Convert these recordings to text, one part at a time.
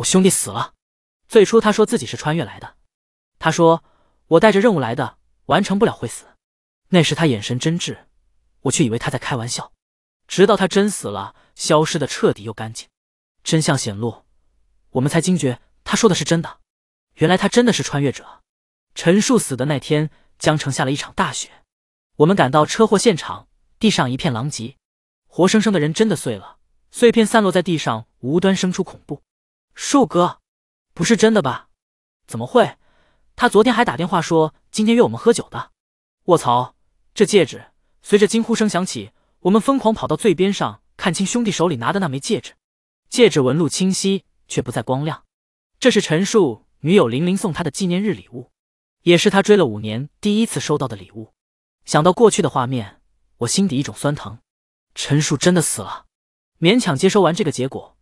我兄弟死了，最初他说自己是穿越来的，他说我带着任务来的，完成不了会死。那时他眼神真挚，我却以为他在开玩笑，直到他真死了，消失的彻底又干净，真相显露，我们才惊觉他说的是真的。原来他真的是穿越者。陈述死的那天，江城下了一场大雪，我们赶到车祸现场，地上一片狼藉，活生生的人真的碎了，碎片散落在地上，无端生出恐怖。树哥，不是真的吧？怎么会？他昨天还打电话说今天约我们喝酒的。卧槽！这戒指！随着惊呼声响起，我们疯狂跑到最边上，看清兄弟手里拿的那枚戒指。戒指纹路清晰，却不再光亮。这是陈树女友玲玲送他的纪念日礼物，也是他追了五年第一次收到的礼物。想到过去的画面，我心底一种酸疼。陈树真的死了。勉强接收完这个结果。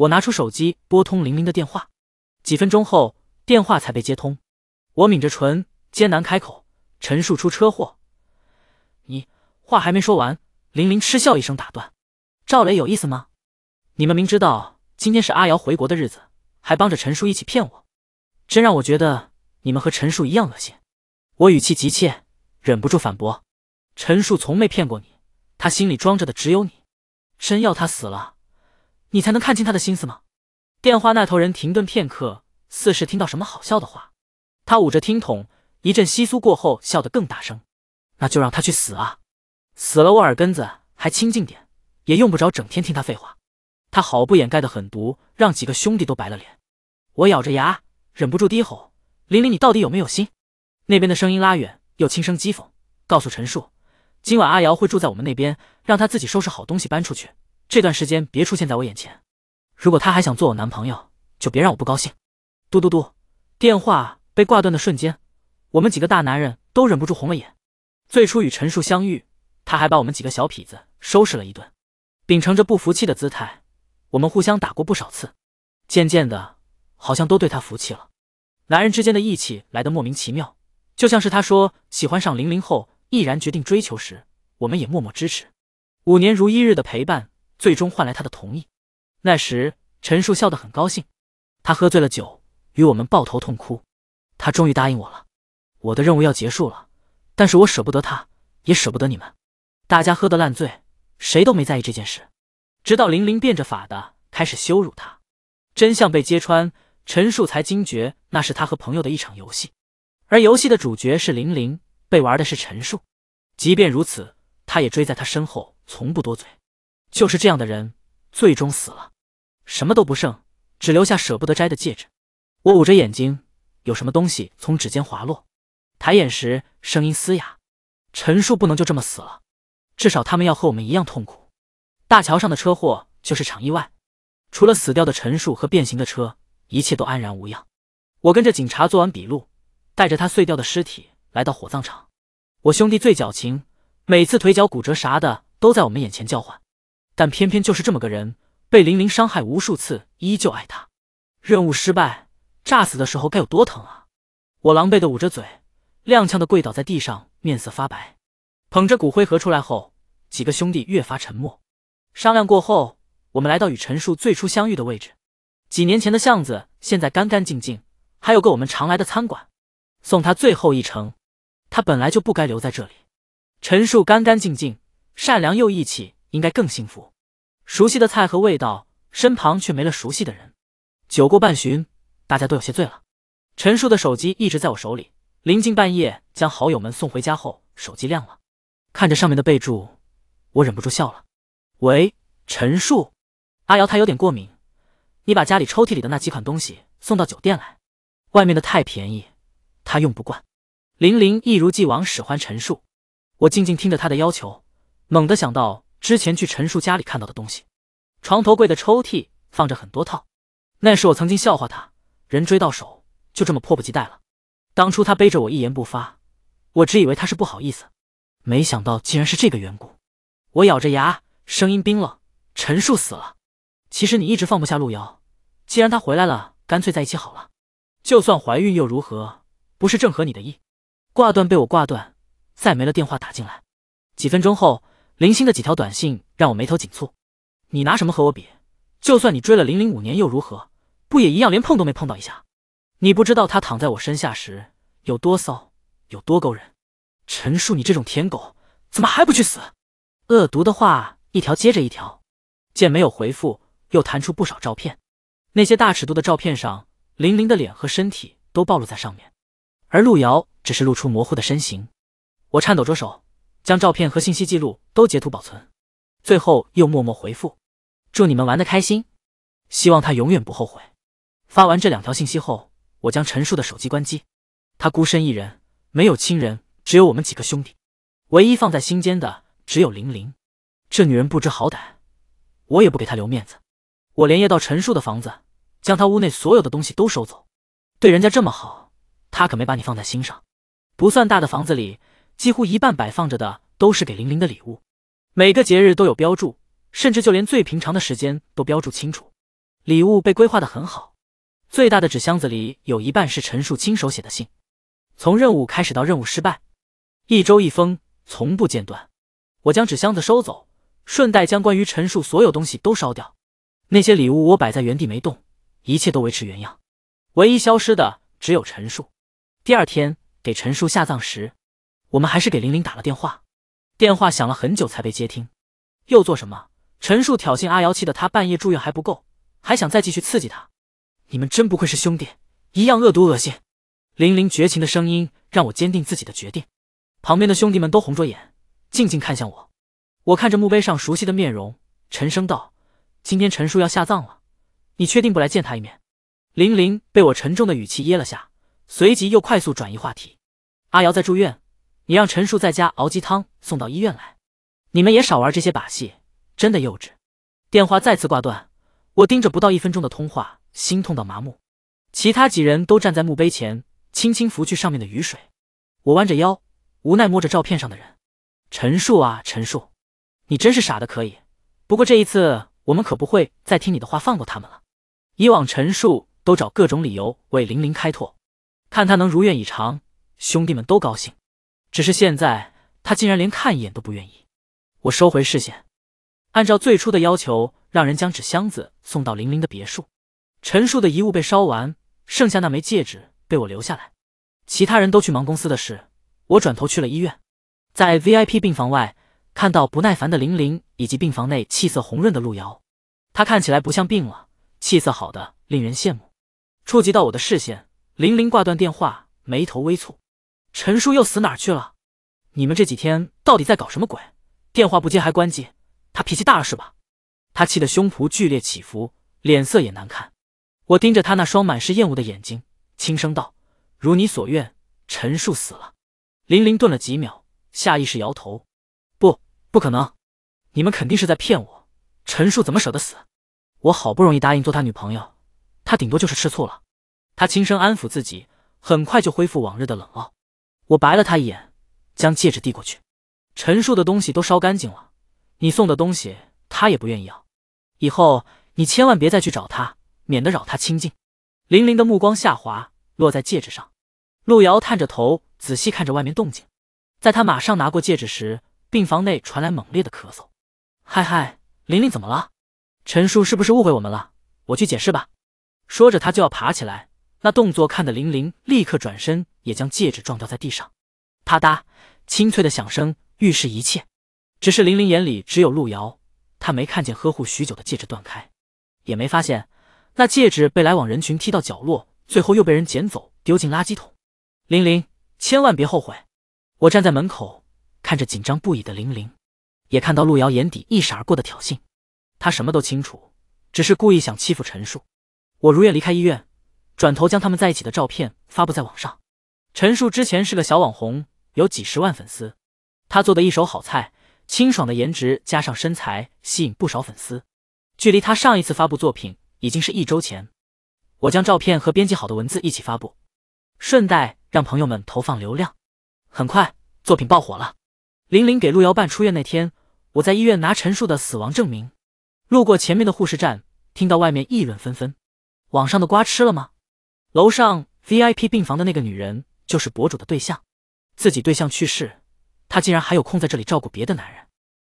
我拿出手机，拨通林玲的电话，几分钟后电话才被接通。我抿着唇，艰难开口陈述出车祸。你话还没说完，林玲嗤笑一声打断：“赵雷有意思吗？你们明知道今天是阿瑶回国的日子，还帮着陈叔一起骗我，真让我觉得你们和陈叔一样恶心。”我语气急切，忍不住反驳：“陈叔从没骗过你，他心里装着的只有你。真要他死了。”你才能看清他的心思吗？电话那头人停顿片刻，似是听到什么好笑的话，他捂着听筒，一阵稀疏过后，笑得更大声。那就让他去死啊！死了我耳根子还清净点，也用不着整天听他废话。他毫不掩盖的狠毒，让几个兄弟都白了脸。我咬着牙，忍不住低吼：“林林，你到底有没有心？”那边的声音拉远，又轻声讥讽：“告诉陈树，今晚阿瑶会住在我们那边，让他自己收拾好东西搬出去。”这段时间别出现在我眼前。如果他还想做我男朋友，就别让我不高兴。嘟嘟嘟，电话被挂断的瞬间，我们几个大男人都忍不住红了眼。最初与陈树相遇，他还把我们几个小痞子收拾了一顿。秉承着不服气的姿态，我们互相打过不少次。渐渐的，好像都对他服气了。男人之间的义气来的莫名其妙，就像是他说喜欢上零零后，毅然决定追求时，我们也默默支持。五年如一日的陪伴。最终换来他的同意。那时，陈树笑得很高兴，他喝醉了酒，与我们抱头痛哭。他终于答应我了。我的任务要结束了，但是我舍不得他，也舍不得你们。大家喝得烂醉，谁都没在意这件事。直到玲玲变着法的开始羞辱他，真相被揭穿，陈树才惊觉那是他和朋友的一场游戏，而游戏的主角是玲玲，被玩的是陈树。即便如此，他也追在他身后，从不多嘴。就是这样的人，最终死了，什么都不剩，只留下舍不得摘的戒指。我捂着眼睛，有什么东西从指尖滑落。抬眼时，声音嘶哑。陈述不能就这么死了，至少他们要和我们一样痛苦。大桥上的车祸就是场意外，除了死掉的陈述和变形的车，一切都安然无恙。我跟着警察做完笔录，带着他碎掉的尸体来到火葬场。我兄弟最矫情，每次腿脚骨折啥的都在我们眼前叫唤。但偏偏就是这么个人，被玲玲伤害无数次，依旧爱她。任务失败，炸死的时候该有多疼啊！我狼狈的捂着嘴，踉跄的跪倒在地上，面色发白，捧着骨灰盒出来后，几个兄弟越发沉默。商量过后，我们来到与陈树最初相遇的位置。几年前的巷子，现在干干净净，还有个我们常来的餐馆。送他最后一程，他本来就不该留在这里。陈树干干净净，善良又义气。应该更幸福，熟悉的菜和味道，身旁却没了熟悉的人。酒过半巡，大家都有些醉了。陈树的手机一直在我手里，临近半夜，将好友们送回家后，手机亮了，看着上面的备注，我忍不住笑了。喂，陈树，阿瑶她有点过敏，你把家里抽屉里的那几款东西送到酒店来，外面的太便宜，她用不惯。玲玲一如既往使唤陈树，我静静听着她的要求，猛地想到。之前去陈树家里看到的东西，床头柜的抽屉放着很多套。那是我曾经笑话他，人追到手就这么迫不及待了。当初他背着我一言不发，我只以为他是不好意思，没想到竟然是这个缘故。我咬着牙，声音冰冷：“陈树死了。其实你一直放不下陆瑶，既然她回来了，干脆在一起好了。就算怀孕又如何？不是正合你的意？”挂断被我挂断，再没了电话打进来。几分钟后。零星的几条短信让我眉头紧蹙。你拿什么和我比？就算你追了零零五年又如何？不也一样连碰都没碰到一下？你不知道他躺在我身下时有多骚，有多勾人？陈树，你这种舔狗怎么还不去死？恶毒的话一条接着一条。见没有回复，又弹出不少照片。那些大尺度的照片上，林林的脸和身体都暴露在上面，而陆遥只是露出模糊的身形。我颤抖着手。将照片和信息记录都截图保存，最后又默默回复：“祝你们玩的开心。”希望他永远不后悔。发完这两条信息后，我将陈树的手机关机。他孤身一人，没有亲人，只有我们几个兄弟。唯一放在心间的只有玲玲。这女人不知好歹，我也不给她留面子。我连夜到陈树的房子，将他屋内所有的东西都收走。对人家这么好，他可没把你放在心上。不算大的房子里。几乎一半摆放着的都是给玲玲的礼物，每个节日都有标注，甚至就连最平常的时间都标注清楚。礼物被规划的很好，最大的纸箱子里有一半是陈树亲手写的信，从任务开始到任务失败，一周一封，从不间断。我将纸箱子收走，顺带将关于陈树所有东西都烧掉。那些礼物我摆在原地没动，一切都维持原样，唯一消失的只有陈树。第二天给陈树下葬时。我们还是给玲玲打了电话，电话响了很久才被接听。又做什么？陈述挑衅阿瑶，气的他半夜住院还不够，还想再继续刺激他。你们真不愧是兄弟，一样恶毒恶心。玲玲绝情的声音让我坚定自己的决定。旁边的兄弟们都红着眼，静静看向我。我看着墓碑上熟悉的面容，沉声道：“今天陈叔要下葬了，你确定不来见他一面？”玲玲被我沉重的语气噎了下，随即又快速转移话题：“阿瑶在住院。”你让陈树在家熬鸡汤送到医院来，你们也少玩这些把戏，真的幼稚。电话再次挂断，我盯着不到一分钟的通话，心痛到麻木。其他几人都站在墓碑前，轻轻拂去上面的雨水。我弯着腰，无奈摸着照片上的人，陈树啊，陈树，你真是傻的可以。不过这一次，我们可不会再听你的话放过他们了。以往陈树都找各种理由为玲玲开拓，看他能如愿以偿，兄弟们都高兴。只是现在，他竟然连看一眼都不愿意。我收回视线，按照最初的要求，让人将纸箱子送到玲玲的别墅。陈树的遗物被烧完，剩下那枚戒指被我留下来。其他人都去忙公司的事，我转头去了医院。在 VIP 病房外，看到不耐烦的玲玲以及病房内气色红润的陆遥，他看起来不像病了，气色好的令人羡慕。触及到我的视线，玲玲挂断电话，眉头微蹙。陈叔又死哪去了？你们这几天到底在搞什么鬼？电话不接还关机，他脾气大了是吧？他气得胸脯剧烈起伏，脸色也难看。我盯着他那双满是厌恶的眼睛，轻声道：“如你所愿，陈叔死了。”林林顿了几秒，下意识摇头：“不，不可能！你们肯定是在骗我。陈叔怎么舍得死？我好不容易答应做他女朋友，他顶多就是吃醋了。”他轻声安抚自己，很快就恢复往日的冷傲。我白了他一眼，将戒指递过去。陈述的东西都烧干净了，你送的东西他也不愿意要。以后你千万别再去找他，免得扰他清净。玲玲的目光下滑，落在戒指上。陆瑶探着头仔细看着外面动静，在他马上拿过戒指时，病房内传来猛烈的咳嗽。嗨嗨，玲玲怎么了？陈述是不是误会我们了？我去解释吧。说着，他就要爬起来，那动作看得玲玲立刻转身。也将戒指撞掉在地上，啪嗒，清脆的响声预示一切。只是玲玲眼里只有陆遥，她没看见呵护许久的戒指断开，也没发现那戒指被来往人群踢到角落，最后又被人捡走丢进垃圾桶。玲玲，千万别后悔！我站在门口，看着紧张不已的玲玲，也看到陆遥眼底一闪而过的挑衅。他什么都清楚，只是故意想欺负陈树。我如愿离开医院，转头将他们在一起的照片发布在网上。陈树之前是个小网红，有几十万粉丝。他做的一手好菜，清爽的颜值加上身材，吸引不少粉丝。距离他上一次发布作品已经是一周前。我将照片和编辑好的文字一起发布，顺带让朋友们投放流量。很快，作品爆火了。玲玲给陆遥办出院那天，我在医院拿陈述的死亡证明。路过前面的护士站，听到外面议论纷纷：“网上的瓜吃了吗？”楼上 VIP 病房的那个女人。就是博主的对象，自己对象去世，他竟然还有空在这里照顾别的男人。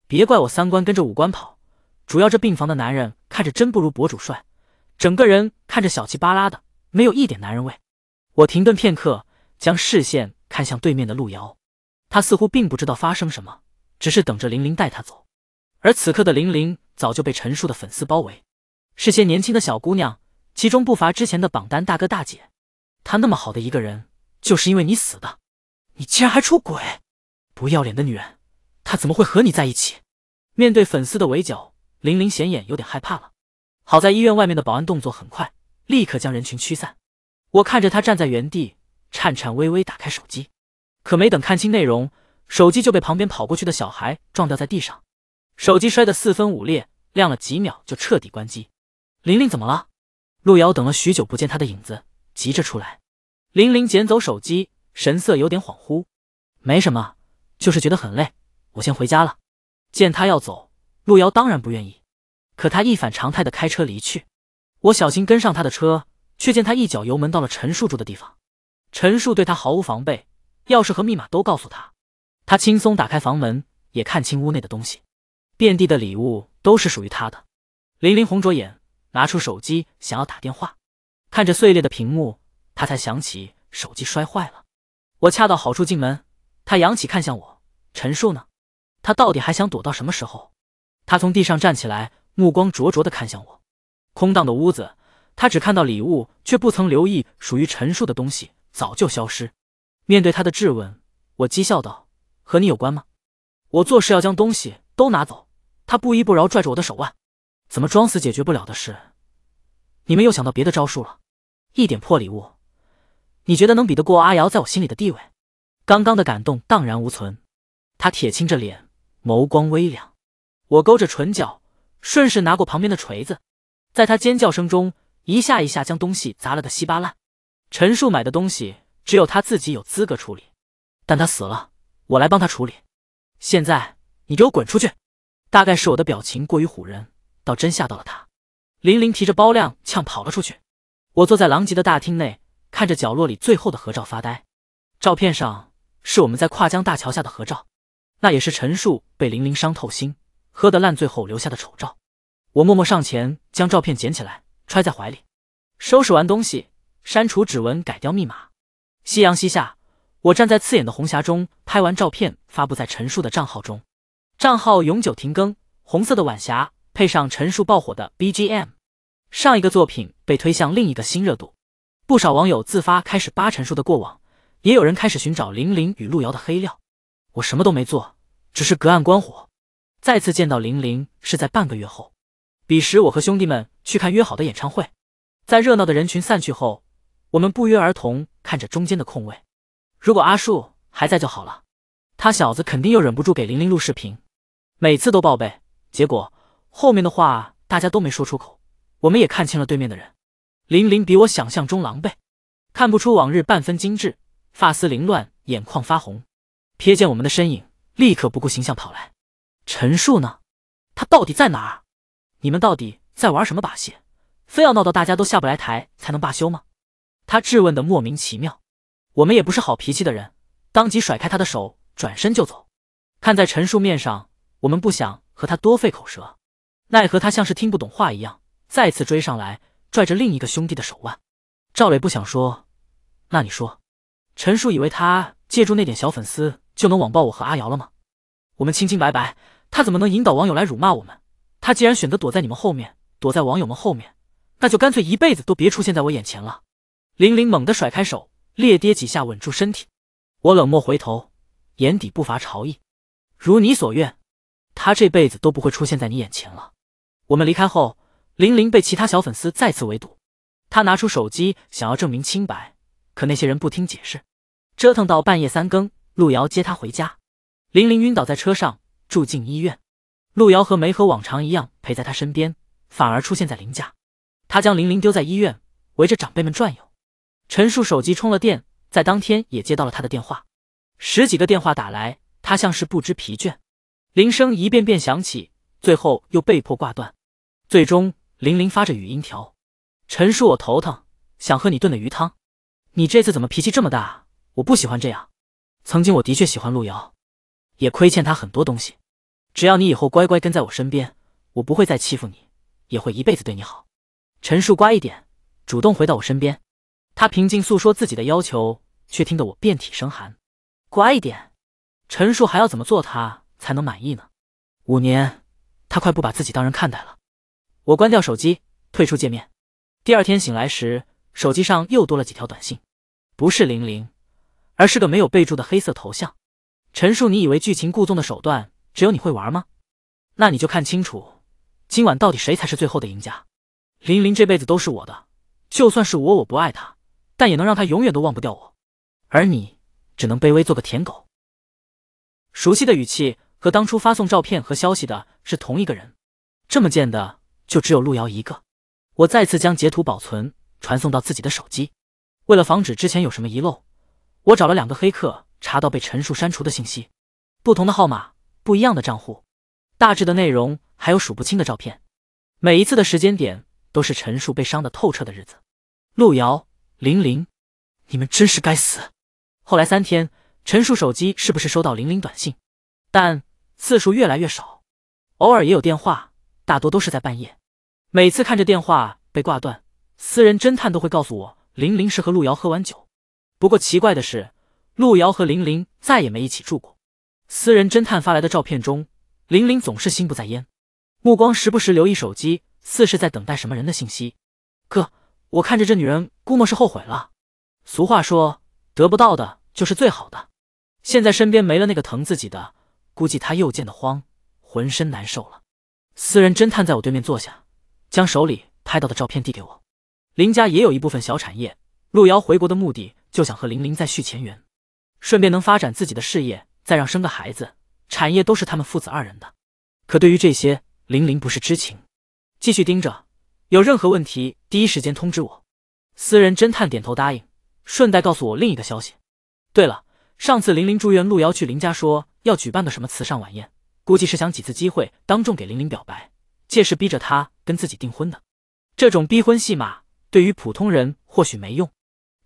别怪我三观跟着五官跑，主要这病房的男人看着真不如博主帅，整个人看着小气巴拉的，没有一点男人味。我停顿片刻，将视线看向对面的陆瑶，他似乎并不知道发生什么，只是等着玲玲带他走。而此刻的玲玲早就被陈树的粉丝包围，是些年轻的小姑娘，其中不乏之前的榜单大哥大姐。他那么好的一个人。就是因为你死的，你竟然还出轨！不要脸的女人，她怎么会和你在一起？面对粉丝的围剿，玲玲显眼有点害怕了。好在医院外面的保安动作很快，立刻将人群驱散。我看着她站在原地，颤颤巍巍打开手机，可没等看清内容，手机就被旁边跑过去的小孩撞掉在地上，手机摔得四分五裂，亮了几秒就彻底关机。玲玲怎么了？路遥等了许久不见她的影子，急着出来。林林捡走手机，神色有点恍惚。没什么，就是觉得很累，我先回家了。见他要走，陆瑶当然不愿意，可他一反常态的开车离去。我小心跟上他的车，却见他一脚油门到了陈树住的地方。陈树对他毫无防备，钥匙和密码都告诉他，他轻松打开房门，也看清屋内的东西，遍地的礼物都是属于他的。林林红着眼，拿出手机想要打电话，看着碎裂的屏幕。他才想起手机摔坏了。我恰到好处进门，他扬起看向我。陈述呢？他到底还想躲到什么时候？他从地上站起来，目光灼灼的看向我。空荡的屋子，他只看到礼物，却不曾留意属于陈述的东西早就消失。面对他的质问，我讥笑道：“和你有关吗？”我做事要将东西都拿走。他不依不饶，拽着我的手腕。怎么装死解决不了的事，你们又想到别的招数了？一点破礼物。你觉得能比得过阿瑶在我心里的地位？刚刚的感动荡然无存，他铁青着脸，眸光微凉。我勾着唇角，顺势拿过旁边的锤子，在他尖叫声中，一下一下将东西砸了个稀巴烂。陈树买的东西，只有他自己有资格处理，但他死了，我来帮他处理。现在你给我滚出去！大概是我的表情过于唬人，倒真吓到了他。林林提着包踉跄跑了出去。我坐在狼藉的大厅内。看着角落里最后的合照发呆，照片上是我们在跨江大桥下的合照，那也是陈树被玲玲伤透心喝得烂醉后留下的丑照。我默默上前将照片捡起来揣在怀里，收拾完东西，删除指纹，改掉密码。夕阳西下，我站在刺眼的红霞中拍完照片，发布在陈树的账号中，账号永久停更。红色的晚霞配上陈树爆火的 BGM，上一个作品被推向另一个新热度。不少网友自发开始扒陈述的过往，也有人开始寻找林林与陆遥的黑料。我什么都没做，只是隔岸观火。再次见到林林是在半个月后，彼时我和兄弟们去看约好的演唱会，在热闹的人群散去后，我们不约而同看着中间的空位。如果阿树还在就好了，他小子肯定又忍不住给林林录视频，每次都报备。结果后面的话大家都没说出口，我们也看清了对面的人。林林比我想象中狼狈，看不出往日半分精致，发丝凌乱，眼眶发红。瞥见我们的身影，立刻不顾形象跑来。陈树呢？他到底在哪儿？你们到底在玩什么把戏？非要闹到大家都下不来台才能罢休吗？他质问的莫名其妙。我们也不是好脾气的人，当即甩开他的手，转身就走。看在陈树面上，我们不想和他多费口舌。奈何他像是听不懂话一样，再次追上来。拽着另一个兄弟的手腕，赵磊不想说，那你说？陈叔以为他借助那点小粉丝就能网暴我和阿瑶了吗？我们清清白白，他怎么能引导网友来辱骂我们？他既然选择躲在你们后面，躲在网友们后面，那就干脆一辈子都别出现在我眼前了！林林猛地甩开手，裂跌几下稳住身体。我冷漠回头，眼底不乏潮意：“如你所愿，他这辈子都不会出现在你眼前了。”我们离开后。林林被其他小粉丝再次围堵，他拿出手机想要证明清白，可那些人不听解释，折腾到半夜三更。路遥接他回家，林林晕倒在车上，住进医院。路遥和没和往常一样陪在他身边，反而出现在林家。他将林林丢在医院，围着长辈们转悠。陈树手机充了电，在当天也接到了他的电话，十几个电话打来，他像是不知疲倦，铃声一遍遍响起，最后又被迫挂断，最终。玲玲发着语音条：“陈叔，我头疼，想喝你炖的鱼汤。你这次怎么脾气这么大？我不喜欢这样。曾经我的确喜欢陆瑶，也亏欠他很多东西。只要你以后乖乖跟在我身边，我不会再欺负你，也会一辈子对你好。”陈叔，乖一点，主动回到我身边。他平静诉说自己的要求，却听得我遍体生寒。乖一点，陈叔还要怎么做他才能满意呢？五年，他快不把自己当人看待了。我关掉手机，退出界面。第二天醒来时，手机上又多了几条短信，不是林林，而是个没有备注的黑色头像。陈述，你以为剧情故纵的手段只有你会玩吗？那你就看清楚，今晚到底谁才是最后的赢家。林林这辈子都是我的，就算是我，我不爱他，但也能让他永远都忘不掉我。而你，只能卑微做个舔狗。熟悉的语气和当初发送照片和消息的是同一个人，这么贱的。就只有路遥一个。我再次将截图保存，传送到自己的手机。为了防止之前有什么遗漏，我找了两个黑客查到被陈述删除的信息。不同的号码，不一样的账户，大致的内容还有数不清的照片。每一次的时间点都是陈述被伤的透彻的日子。路遥、玲玲，你们真是该死！后来三天，陈述手机是不是收到玲玲短信？但次数越来越少，偶尔也有电话，大多都是在半夜。每次看着电话被挂断，私人侦探都会告诉我，玲玲是和陆遥喝完酒。不过奇怪的是，陆遥和玲玲再也没一起住过。私人侦探发来的照片中，玲玲总是心不在焉，目光时不时留意手机，似是在等待什么人的信息。哥，我看着这女人，估摸是后悔了。俗话说，得不到的就是最好的。现在身边没了那个疼自己的，估计她又贱得慌，浑身难受了。私人侦探在我对面坐下。将手里拍到的照片递给我。林家也有一部分小产业，陆遥回国的目的就想和林玲再续前缘，顺便能发展自己的事业，再让生个孩子，产业都是他们父子二人的。可对于这些，玲玲不是知情。继续盯着，有任何问题第一时间通知我。私人侦探点头答应，顺带告诉我另一个消息。对了，上次玲玲住院，陆遥去林家说要举办个什么慈善晚宴，估计是想几次机会当众给玲玲表白。妾是逼着他跟自己订婚的，这种逼婚戏码对于普通人或许没用，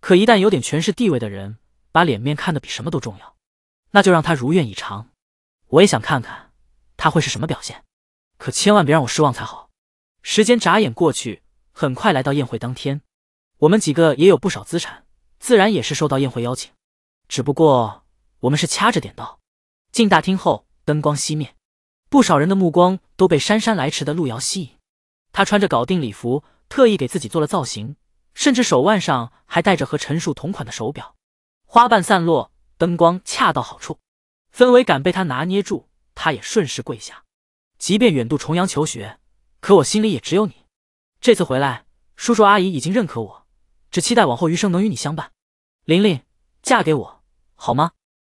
可一旦有点权势地位的人，把脸面看得比什么都重要，那就让他如愿以偿。我也想看看他会是什么表现，可千万别让我失望才好。时间眨眼过去，很快来到宴会当天，我们几个也有不少资产，自然也是收到宴会邀请，只不过我们是掐着点到。进大厅后，灯光熄灭。不少人的目光都被姗姗来迟的路遥吸引，她穿着搞定礼服，特意给自己做了造型，甚至手腕上还戴着和陈树同款的手表。花瓣散落，灯光恰到好处，氛围感被她拿捏住。她也顺势跪下。即便远渡重洋求学，可我心里也只有你。这次回来，叔叔阿姨已经认可我，只期待往后余生能与你相伴。琳琳，嫁给我好吗？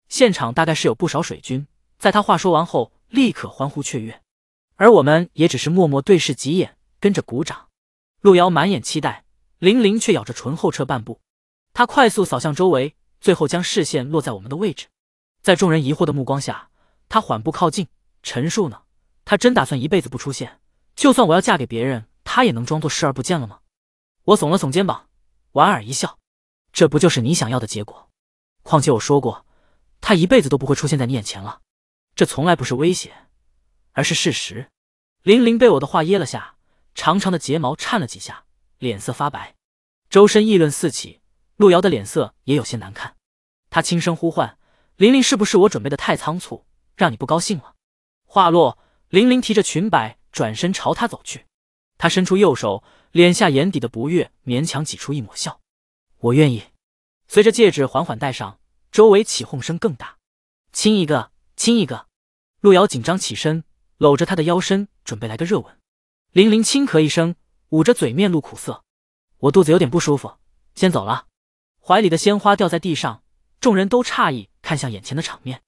现场大概是有不少水军，在他话说完后。立刻欢呼雀跃，而我们也只是默默对视几眼，跟着鼓掌。陆瑶满眼期待，林玲却咬着唇后撤半步。她快速扫向周围，最后将视线落在我们的位置。在众人疑惑的目光下，她缓步靠近，陈述呢？他真打算一辈子不出现？就算我要嫁给别人，他也能装作视而不见了吗？我耸了耸肩膀，莞尔一笑：“这不就是你想要的结果？况且我说过，他一辈子都不会出现在你眼前了。”这从来不是威胁，而是事实。玲玲被我的话噎了下，长长的睫毛颤了几下，脸色发白。周身议论四起，陆遥的脸色也有些难看。他轻声呼唤：“玲玲，是不是我准备的太仓促，让你不高兴了？”话落，林玲提着裙摆转身朝他走去。他伸出右手，敛下眼底的不悦，勉强挤出一抹笑：“我愿意。”随着戒指缓缓戴上，周围起哄声更大。亲一个。亲一个，陆瑶紧张起身，搂着他的腰身，准备来个热吻。林林轻咳一声，捂着嘴，面露苦涩：“我肚子有点不舒服，先走了。”怀里的鲜花掉在地上，众人都诧异看向眼前的场面。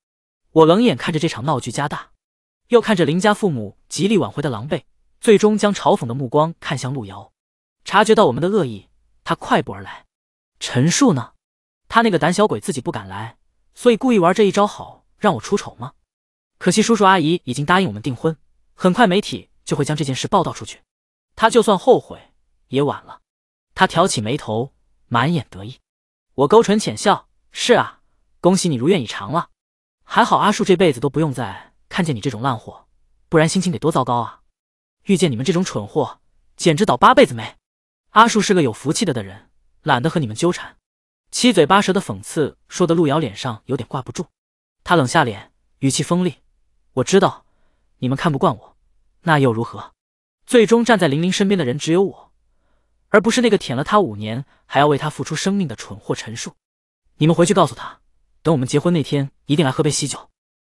我冷眼看着这场闹剧加大，又看着林家父母极力挽回的狼狈，最终将嘲讽的目光看向陆瑶。察觉到我们的恶意，他快步而来：“陈述呢？他那个胆小鬼自己不敢来，所以故意玩这一招好。”让我出丑吗？可惜叔叔阿姨已经答应我们订婚，很快媒体就会将这件事报道出去。他就算后悔也晚了。他挑起眉头，满眼得意。我勾唇浅笑：“是啊，恭喜你如愿以偿了。还好阿树这辈子都不用再看见你这种烂货，不然心情得多糟糕啊！遇见你们这种蠢货，简直倒八辈子霉。阿树是个有福气的的人，懒得和你们纠缠。”七嘴八舌的讽刺说的，陆瑶脸上有点挂不住。他冷下脸，语气锋利。我知道，你们看不惯我，那又如何？最终站在林林身边的人只有我，而不是那个舔了她五年还要为她付出生命的蠢货陈树。你们回去告诉他，等我们结婚那天一定来喝杯喜酒。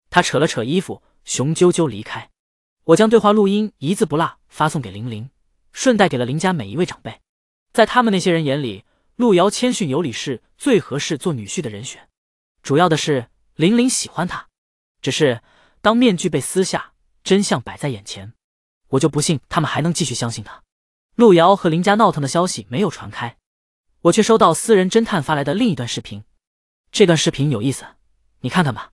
他扯了扯衣服，雄赳赳离开。我将对话录音一字不落发送给林林，顺带给了林家每一位长辈。在他们那些人眼里，路遥谦逊有礼是最合适做女婿的人选。主要的是。玲玲喜欢他，只是当面具被撕下，真相摆在眼前，我就不信他们还能继续相信他。陆遥和林家闹腾的消息没有传开，我却收到私人侦探发来的另一段视频。这段视频有意思，你看看吧。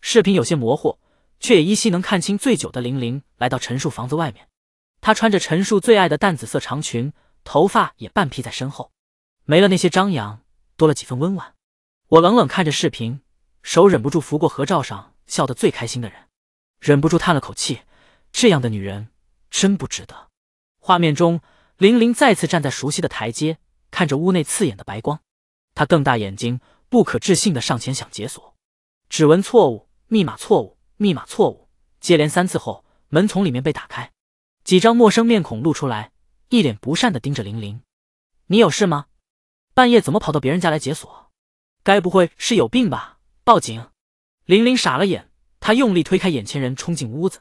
视频有些模糊，却也依稀能看清醉酒的玲玲来到陈树房子外面。她穿着陈树最爱的淡紫色长裙，头发也半披在身后，没了那些张扬，多了几分温婉。我冷冷看着视频。手忍不住拂过合照上笑得最开心的人，忍不住叹了口气，这样的女人真不值得。画面中，林林再次站在熟悉的台阶，看着屋内刺眼的白光，她瞪大眼睛，不可置信地上前想解锁，指纹错误，密码错误，密码错误，接连三次后，门从里面被打开，几张陌生面孔露出来，一脸不善地盯着林林：“你有事吗？半夜怎么跑到别人家来解锁？该不会是有病吧？”报警！玲玲傻了眼，她用力推开眼前人，冲进屋子。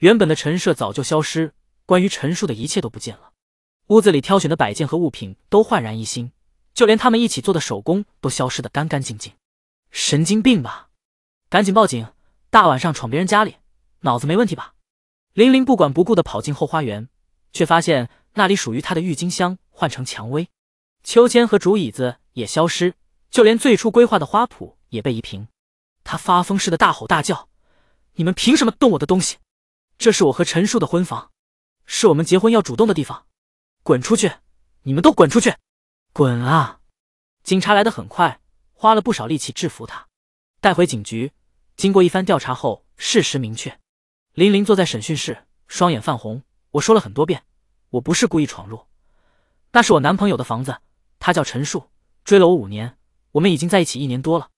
原本的陈设早就消失，关于陈树的一切都不见了。屋子里挑选的摆件和物品都焕然一新，就连他们一起做的手工都消失得干干净净。神经病吧！赶紧报警！大晚上闯别人家里，脑子没问题吧？玲玲不管不顾的跑进后花园，却发现那里属于她的郁金香换成蔷薇，秋千和竹椅子也消失，就连最初规划的花圃。也被一平，他发疯似的大吼大叫：“你们凭什么动我的东西？这是我和陈树的婚房，是我们结婚要主动的地方！滚出去，你们都滚出去！滚啊！”警察来得很快，花了不少力气制服他，带回警局。经过一番调查后，事实明确。林林坐在审讯室，双眼泛红。我说了很多遍，我不是故意闯入，那是我男朋友的房子。他叫陈树，追了我五年，我们已经在一起一年多了。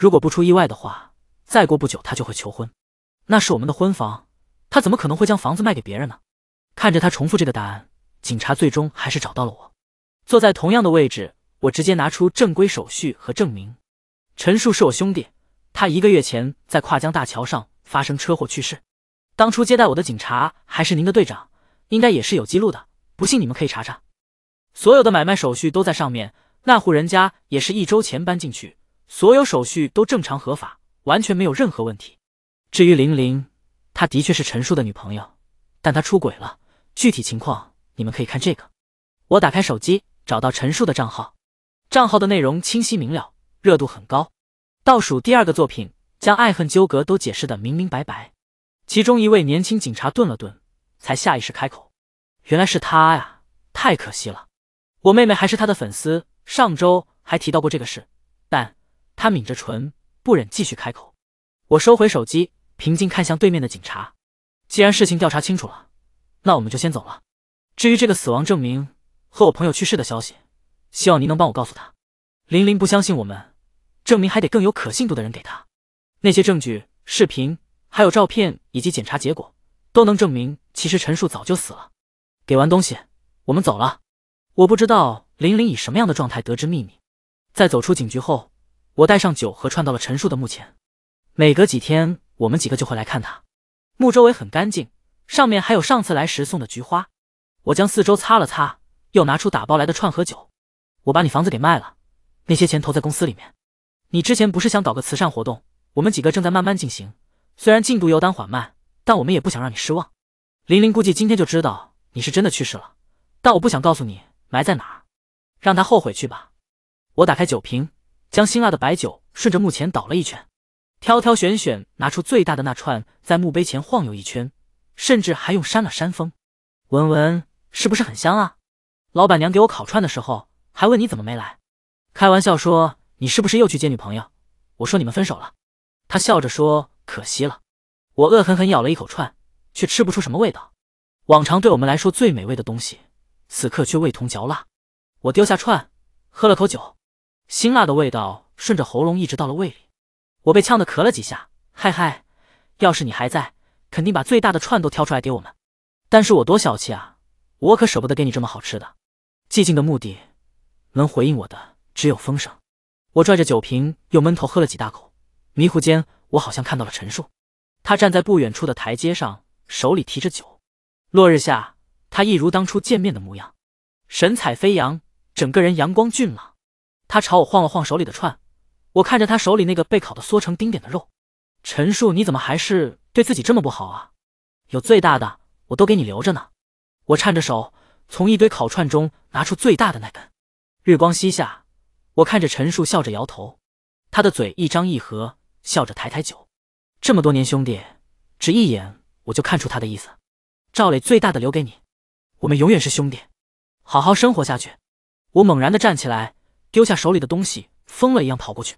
如果不出意外的话，再过不久他就会求婚。那是我们的婚房，他怎么可能会将房子卖给别人呢？看着他重复这个答案，警察最终还是找到了我。坐在同样的位置，我直接拿出正规手续和证明，陈述是我兄弟，他一个月前在跨江大桥上发生车祸去世。当初接待我的警察还是您的队长，应该也是有记录的。不信你们可以查查，所有的买卖手续都在上面。那户人家也是一周前搬进去。所有手续都正常合法，完全没有任何问题。至于玲玲，她的确是陈树的女朋友，但她出轨了。具体情况你们可以看这个。我打开手机，找到陈树的账号，账号的内容清晰明了，热度很高。倒数第二个作品将爱恨纠葛都解释的明明白白。其中一位年轻警察顿了顿，才下意识开口：“原来是他呀，太可惜了。我妹妹还是他的粉丝，上周还提到过这个事，但……”他抿着唇，不忍继续开口。我收回手机，平静看向对面的警察。既然事情调查清楚了，那我们就先走了。至于这个死亡证明和我朋友去世的消息，希望您能帮我告诉他。林林不相信我们，证明还得更有可信度的人给他。那些证据、视频、还有照片以及检查结果，都能证明其实陈树早就死了。给完东西，我们走了。我不知道林林以什么样的状态得知秘密。在走出警局后。我带上酒和串到了陈树的墓前，每隔几天我们几个就会来看他。墓周围很干净，上面还有上次来时送的菊花。我将四周擦了擦，又拿出打包来的串和酒。我把你房子给卖了，那些钱投在公司里面。你之前不是想搞个慈善活动？我们几个正在慢慢进行，虽然进度有点缓慢，但我们也不想让你失望。林林估计今天就知道你是真的去世了，但我不想告诉你埋在哪儿，让他后悔去吧。我打开酒瓶。将辛辣的白酒顺着墓前倒了一圈，挑挑选选拿出最大的那串，在墓碑前晃悠一圈，甚至还用扇了扇风。闻闻，是不是很香啊？老板娘给我烤串的时候还问你怎么没来，开玩笑说你是不是又去接女朋友？我说你们分手了。他笑着说可惜了。我恶狠狠咬了一口串，却吃不出什么味道。往常对我们来说最美味的东西，此刻却味同嚼蜡。我丢下串，喝了口酒。辛辣的味道顺着喉咙一直到了胃里，我被呛得咳了几下。嗨嗨，要是你还在，肯定把最大的串都挑出来给我们。但是我多小气啊，我可舍不得给你这么好吃的。寂静的墓地，能回应我的只有风声。我拽着酒瓶又闷头喝了几大口，迷糊间我好像看到了陈述。他站在不远处的台阶上，手里提着酒。落日下，他一如当初见面的模样，神采飞扬，整个人阳光俊朗。他朝我晃了晃手里的串，我看着他手里那个被烤的缩成丁点的肉。陈树，你怎么还是对自己这么不好啊？有最大的我都给你留着呢。我颤着手从一堆烤串中拿出最大的那根。日光西下，我看着陈树笑着摇头，他的嘴一张一合，笑着抬抬酒。这么多年兄弟，只一眼我就看出他的意思。赵磊最大的留给你，我们永远是兄弟，好好生活下去。我猛然的站起来。丢下手里的东西，疯了一样跑过去。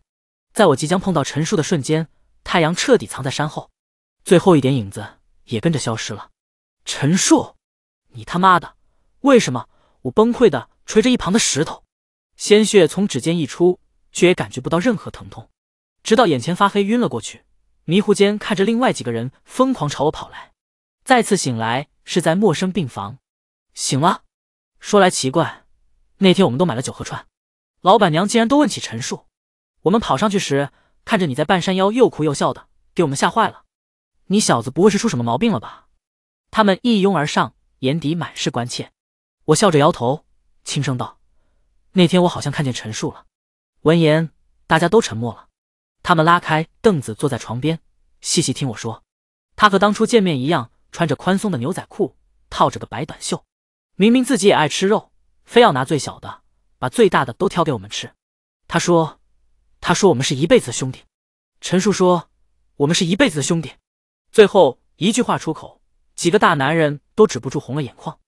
在我即将碰到陈树的瞬间，太阳彻底藏在山后，最后一点影子也跟着消失了。陈树，你他妈的为什么？我崩溃的捶着一旁的石头，鲜血从指尖溢出，却也感觉不到任何疼痛。直到眼前发黑，晕了过去。迷糊间看着另外几个人疯狂朝我跑来。再次醒来是在陌生病房。醒了，说来奇怪，那天我们都买了酒和串。老板娘竟然都问起陈树。我们跑上去时，看着你在半山腰又哭又笑的，给我们吓坏了。你小子不会是出什么毛病了吧？他们一拥而上，眼底满是关切。我笑着摇头，轻声道：“那天我好像看见陈树了。”闻言，大家都沉默了。他们拉开凳子，坐在床边，细细听我说。他和当初见面一样，穿着宽松的牛仔裤，套着个白短袖。明明自己也爱吃肉，非要拿最小的。把最大的都挑给我们吃，他说，他说我们是一辈子的兄弟。陈叔说，我们是一辈子的兄弟。最后一句话出口，几个大男人都止不住红了眼眶，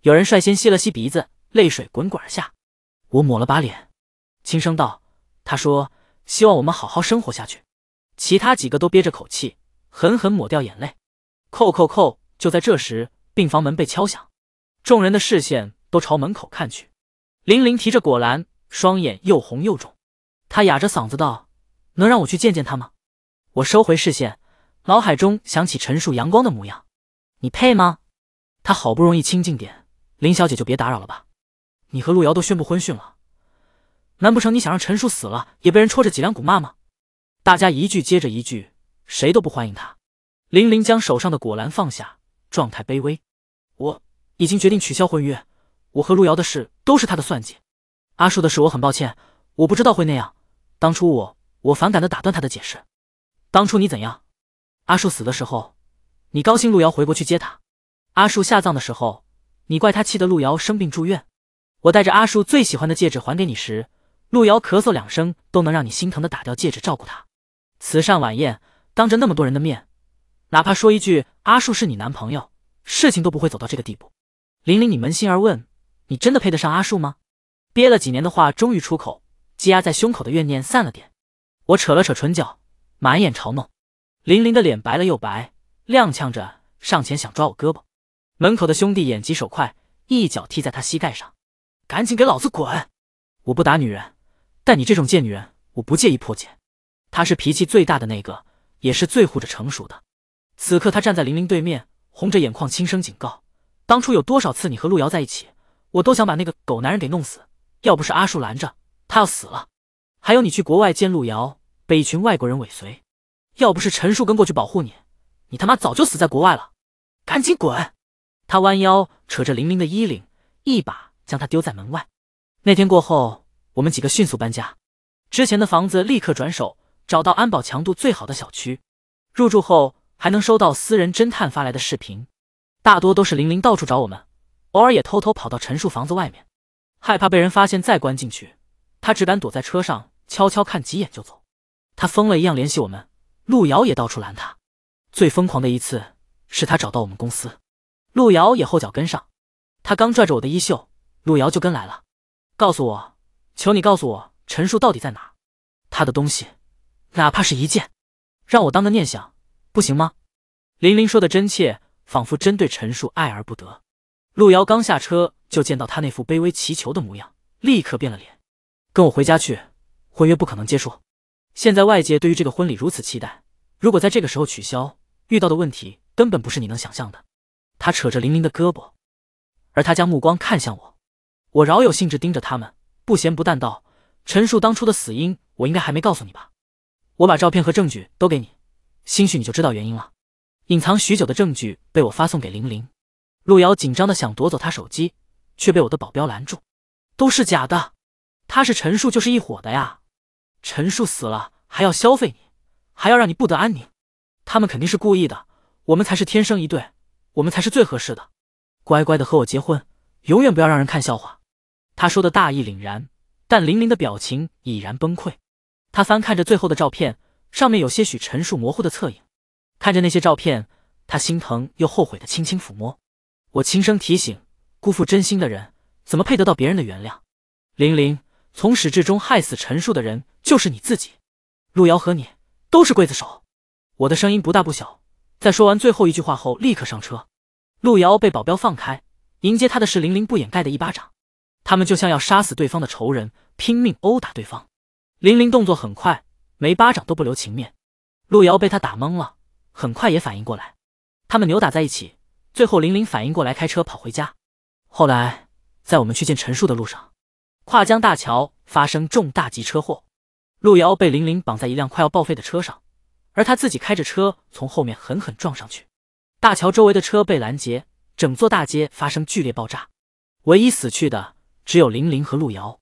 有人率先吸了吸鼻子，泪水滚滚而下。我抹了把脸，轻声道：“他说希望我们好好生活下去。”其他几个都憋着口气，狠狠抹掉眼泪。扣扣扣！就在这时，病房门被敲响，众人的视线都朝门口看去。林玲提着果篮，双眼又红又肿，她哑着嗓子道：“能让我去见见他吗？”我收回视线，脑海中想起陈树阳光的模样：“你配吗？”他好不容易清静点，林小姐就别打扰了吧。你和陆瑶都宣布婚讯了，难不成你想让陈树死了也被人戳着脊梁骨骂吗？大家一句接着一句，谁都不欢迎他。林玲将手上的果篮放下，状态卑微：“我已经决定取消婚约。”我和陆瑶的事都是他的算计，阿树的事我很抱歉，我不知道会那样。当初我我反感的打断他的解释。当初你怎样？阿树死的时候，你高兴；陆瑶回国去接他。阿树下葬的时候，你怪他，气得陆瑶生病住院。我带着阿树最喜欢的戒指还给你时，陆瑶咳嗽两声都能让你心疼的打掉戒指照顾他。慈善晚宴，当着那么多人的面，哪怕说一句阿树是你男朋友，事情都不会走到这个地步。玲玲，你扪心而问。你真的配得上阿树吗？憋了几年的话终于出口，积压在胸口的怨念散了点。我扯了扯唇角，满眼嘲弄。林林的脸白了又白，踉跄着上前想抓我胳膊。门口的兄弟眼疾手快，一脚踢在他膝盖上，赶紧给老子滚！我不打女人，但你这种贱女人，我不介意破戒。他是脾气最大的那个，也是最护着成熟的。此刻他站在林林对面，红着眼眶轻声警告：当初有多少次你和陆瑶在一起？我都想把那个狗男人给弄死，要不是阿树拦着，他要死了。还有你去国外见路遥，被一群外国人尾随，要不是陈树根过去保护你，你他妈早就死在国外了。赶紧滚！他弯腰扯着玲玲的衣领，一把将她丢在门外。那天过后，我们几个迅速搬家，之前的房子立刻转手，找到安保强度最好的小区。入住后还能收到私人侦探发来的视频，大多都是玲玲到处找我们。偶尔也偷偷跑到陈树房子外面，害怕被人发现再关进去，他只敢躲在车上悄悄看几眼就走。他疯了一样联系我们，路遥也到处拦他。最疯狂的一次是他找到我们公司，路遥也后脚跟上。他刚拽着我的衣袖，路遥就跟来了，告诉我，求你告诉我陈树到底在哪，他的东西，哪怕是一件，让我当个念想，不行吗？林林说的真切，仿佛真对陈树爱而不得。陆遥刚下车就见到他那副卑微祈求的模样，立刻变了脸。跟我回家去，婚约不可能结束。现在外界对于这个婚礼如此期待，如果在这个时候取消，遇到的问题根本不是你能想象的。他扯着林林的胳膊，而他将目光看向我。我饶有兴致盯着他们，不咸不淡道：“陈述当初的死因，我应该还没告诉你吧？我把照片和证据都给你，兴许你就知道原因了。”隐藏许久的证据被我发送给林林。陆瑶紧张的想夺走他手机，却被我的保镖拦住。都是假的，他是陈述就是一伙的呀。陈述死了还要消费你，还要让你不得安宁。他们肯定是故意的，我们才是天生一对，我们才是最合适的。乖乖的和我结婚，永远不要让人看笑话。他说的大义凛然，但林玲的表情已然崩溃。他翻看着最后的照片，上面有些许陈述模糊的侧影。看着那些照片，他心疼又后悔的轻轻抚摸。我轻声提醒，辜负真心的人，怎么配得到别人的原谅？玲玲，从始至终害死陈树的人就是你自己。陆瑶和你都是刽子手。我的声音不大不小，在说完最后一句话后，立刻上车。陆瑶被保镖放开，迎接她的是玲玲不掩盖的一巴掌。他们就像要杀死对方的仇人，拼命殴打对方。玲玲动作很快，没巴掌都不留情面。陆瑶被他打懵了，很快也反应过来，他们扭打在一起。最后，玲玲反应过来，开车跑回家。后来，在我们去见陈树的路上，跨江大桥发生重大级车祸，路遥被玲玲绑在一辆快要报废的车上，而他自己开着车从后面狠狠撞上去。大桥周围的车被拦截，整座大街发生剧烈爆炸，唯一死去的只有玲玲和路遥。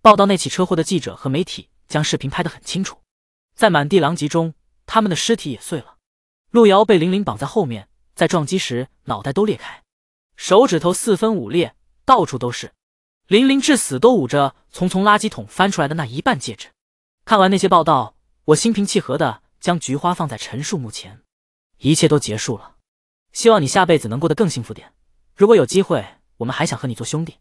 报道那起车祸的记者和媒体将视频拍得很清楚，在满地狼藉中，他们的尸体也碎了。路遥被玲玲绑在后面。在撞击时，脑袋都裂开，手指头四分五裂，到处都是。林林至死都捂着从从垃圾桶翻出来的那一半戒指。看完那些报道，我心平气和的将菊花放在陈树墓前，一切都结束了。希望你下辈子能过得更幸福点。如果有机会，我们还想和你做兄弟。